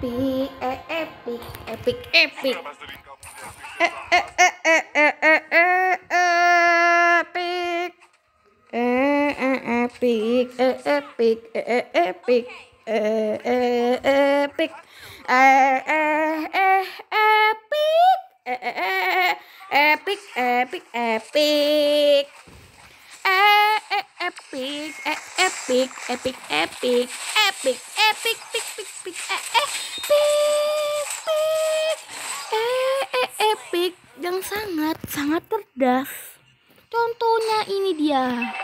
epic, epic, epic, epic. Epic, epic, epic, epic, epic, epic, epic, epic, epic epic, epic, epic, epic, epic, epic. Epic yang sangat sangat cerdas. Contohnya ini dia.